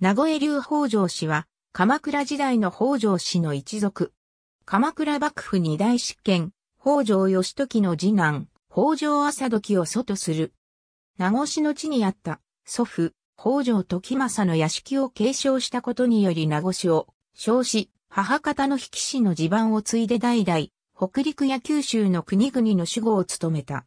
名古屋流北条氏は、鎌倉時代の北条氏の一族。鎌倉幕府二大執権、北条義時の次男、北条朝時を祖とする。名護市の地にあった、祖父、北条時政の屋敷を継承したことにより名護市を、称し、母方の引き氏の地盤を継いで代々、北陸や九州の国々の守護を務めた。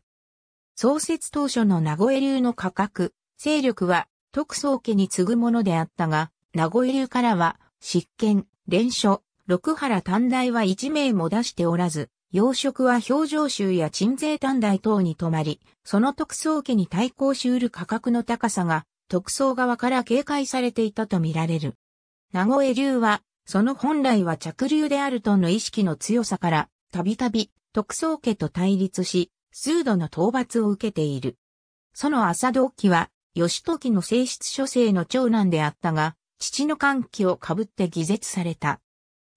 創設当初の名古屋流の家格、勢力は、徳宗家に次ぐものであったが、名古屋流からは、執権、連署、六原短大は一名も出しておらず、養殖は表情集や鎮西短大等に止まり、その特捜家に対抗し得る価格の高さが、特捜側から警戒されていたとみられる。名古屋流は、その本来は着流であるとの意識の強さから、たびたび、特捜家と対立し、数度の討伐を受けている。その朝同期は、義時の正室諸生の長男であったが、父の歓喜をかぶって偽絶された。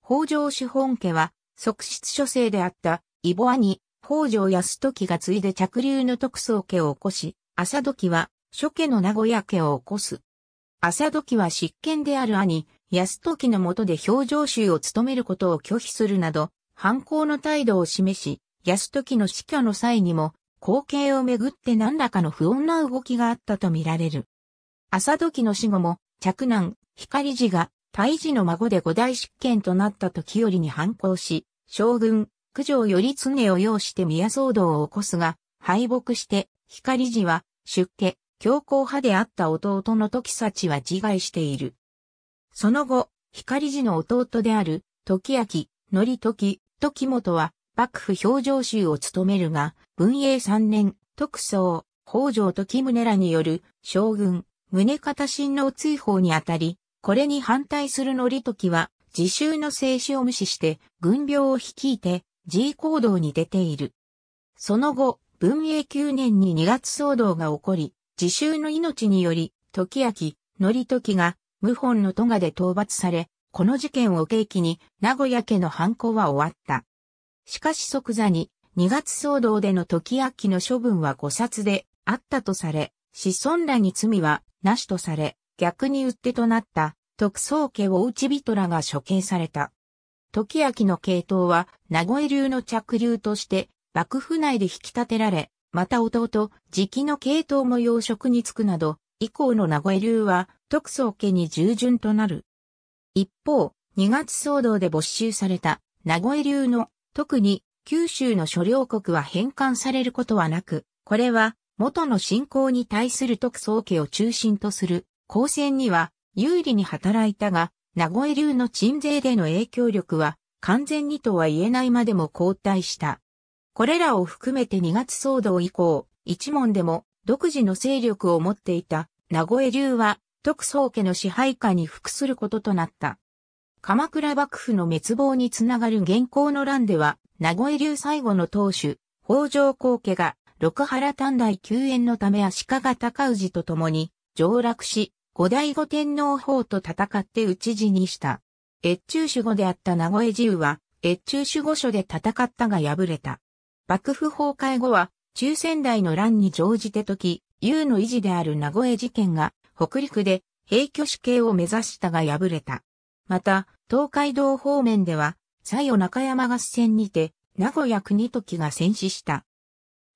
北条主本家は、側室諸生であった、異母兄、北条康時が継いで嫡流の徳宗家を起こし、朝時は、諸家の名古屋家を起こす。朝時は執権である兄、康時の下で表情衆を務めることを拒否するなど、反抗の態度を示し、康時の死去の際にも、光景をめぐって何らかの不穏な動きがあったとみられる。朝時の死後も、着男、光寺が、大寺の孫で五代執権となった時よりに反抗し、将軍、九条頼常を要して宮騒動を起こすが、敗北して、光寺は、出家、強硬派であった弟の時幸は自害している。その後、光寺の弟である、時明、則時、時元は、幕府表情衆を務めるが、文英三年、特捜、北条時宗らによる将軍、宗方親王追放にあたり、これに反対する則時は、自習の制止を無視して、軍病を率いて、G 行動に出ている。その後、文英九年に二月騒動が起こり、自習の命により、時明、則時が、謀反の都賀で討伐され、この事件を契機に、名古屋家の犯行は終わった。しかし即座に、2月騒動での時明の処分は誤殺であったとされ、子孫らに罪はなしとされ、逆に売てとなった特捜家を内人らが処刑された。時明の系統は名古屋流の着流として幕府内で引き立てられ、また弟、時期の系統も養殖につくなど、以降の名古屋流は特捜家に従順となる。一方、2月騒動で没収された名古屋流の特に九州の諸領国は返還されることはなく、これは元の信仰に対する特捜家を中心とする公選には有利に働いたが、名古屋流の鎮税での影響力は完全にとは言えないまでも後退した。これらを含めて2月騒動以降、一門でも独自の勢力を持っていた名古屋流は特捜家の支配下に服することとなった。鎌倉幕府の滅亡につながる現行の乱では、名古屋流最後の当主、北条皇家が、六原短大救援のため足利尊氏と共に、上洛し、後醍醐天皇法と戦って討ち死にした。越中守護であった名古屋自由は、越中守護所で戦ったが敗れた。幕府崩壊後は、中仙台の乱に乗じて時、優の維持である名古屋事件が、北陸で、平挙死刑を目指したが敗れた。また、東海道方面では、西予中山合戦にて、名古屋国時が戦死した。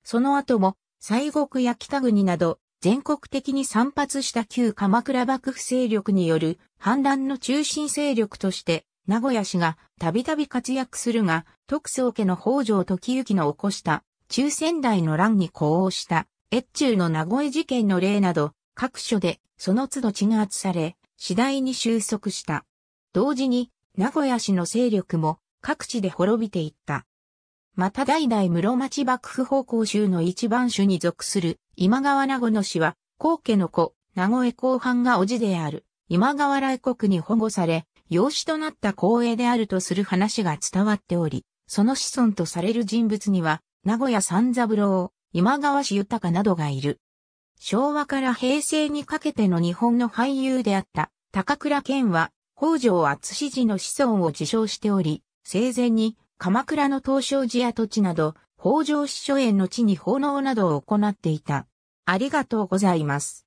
その後も、西国や北国など、全国的に散発した旧鎌倉幕府勢力による反乱の中心勢力として、名古屋市がたびたび活躍するが、徳宗家の北条時行の起こした中仙台の乱に呼応した越中の名古屋事件の例など、各所でその都度鎮圧され、次第に収束した。同時に名古屋市の勢力も各地で滅びていった。また代々室町幕府奉公州の一番手に属する今川名護の氏は、皇家の子、名護江後半が叔父である今川来国に保護され、養子となった光栄であるとする話が伝わっており、その子孫とされる人物には、名古屋三三郎、今川氏豊などがいる。昭和から平成にかけての日本の俳優であった高倉健は北条厚寺の子孫を自称しており、生前に鎌倉の東照寺や土地など、北条師所園の地に奉納などを行っていた。ありがとうございます。